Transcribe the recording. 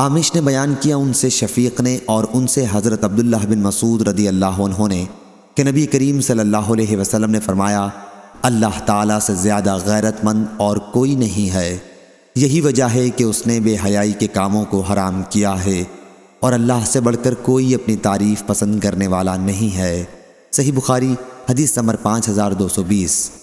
आमिश ने बयान किया उनसे शफीक ने और उनसे हज़रत अब्दुल्लाह बिन मसूद रदी अल्लाह उन्होंने कि नबी करीम सल्लल्लाहु अलैहि वसल्लम ने फरमाया अल्लाह ताला से ज़्यादा गैरतमंद और कोई नहीं है यही वजह है कि उसने बेहयाई के कामों को हराम किया है और अल्लाह से बढ़कर कोई अपनी तारीफ़ पसंद करने वाला नहीं है सही बुखारी हदीस नंबर पाँच हज़ार दो सौ बीस